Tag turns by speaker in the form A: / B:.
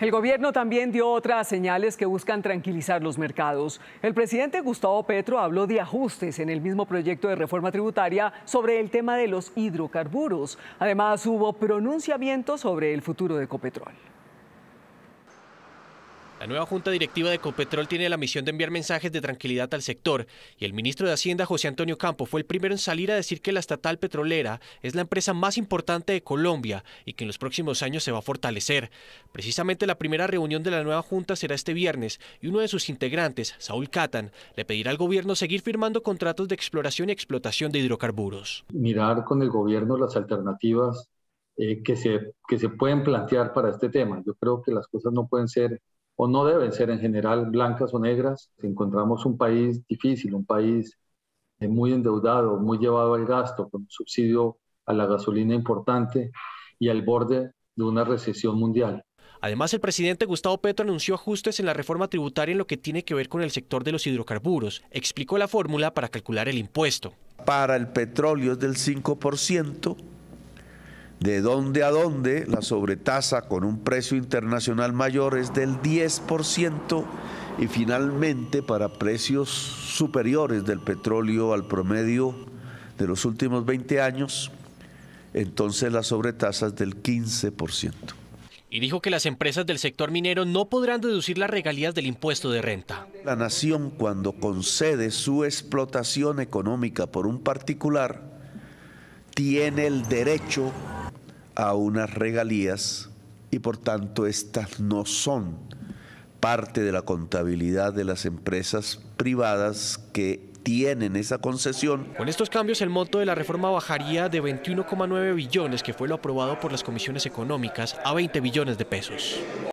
A: El gobierno también dio otras señales que buscan tranquilizar los mercados. El presidente Gustavo Petro habló de ajustes en el mismo proyecto de reforma tributaria sobre el tema de los hidrocarburos. Además, hubo pronunciamientos sobre el futuro de Copetrol. La nueva Junta Directiva de Ecopetrol tiene la misión de enviar mensajes de tranquilidad al sector y el ministro de Hacienda, José Antonio Campo, fue el primero en salir a decir que la estatal petrolera es la empresa más importante de Colombia y que en los próximos años se va a fortalecer. Precisamente la primera reunión de la nueva Junta será este viernes y uno de sus integrantes, Saúl Catán, le pedirá al gobierno seguir firmando contratos de exploración y explotación de hidrocarburos.
B: Mirar con el gobierno las alternativas eh, que, se, que se pueden plantear para este tema. Yo creo que las cosas no pueden ser o no deben ser en general blancas o negras. Si encontramos un país difícil, un país eh, muy endeudado, muy llevado al gasto, con un subsidio a la gasolina importante y al borde de una recesión mundial.
A: Además, el presidente Gustavo Petro anunció ajustes en la reforma tributaria en lo que tiene que ver con el sector de los hidrocarburos. Explicó la fórmula para calcular el impuesto.
C: Para el petróleo es del 5%, de dónde a dónde la sobretasa con un precio internacional mayor es del 10% y finalmente para precios superiores del petróleo al promedio de los últimos 20 años, entonces la sobretasa es del 15%.
A: Y dijo que las empresas del sector minero no podrán deducir las regalías del impuesto de renta.
C: La nación cuando concede su explotación económica por un particular, tiene el derecho a unas regalías y por tanto estas no son parte de la contabilidad de las empresas privadas que tienen esa concesión.
A: Con estos cambios el monto de la reforma
C: bajaría de
A: 21,9 billones que fue lo aprobado por las comisiones económicas a 20 billones de pesos.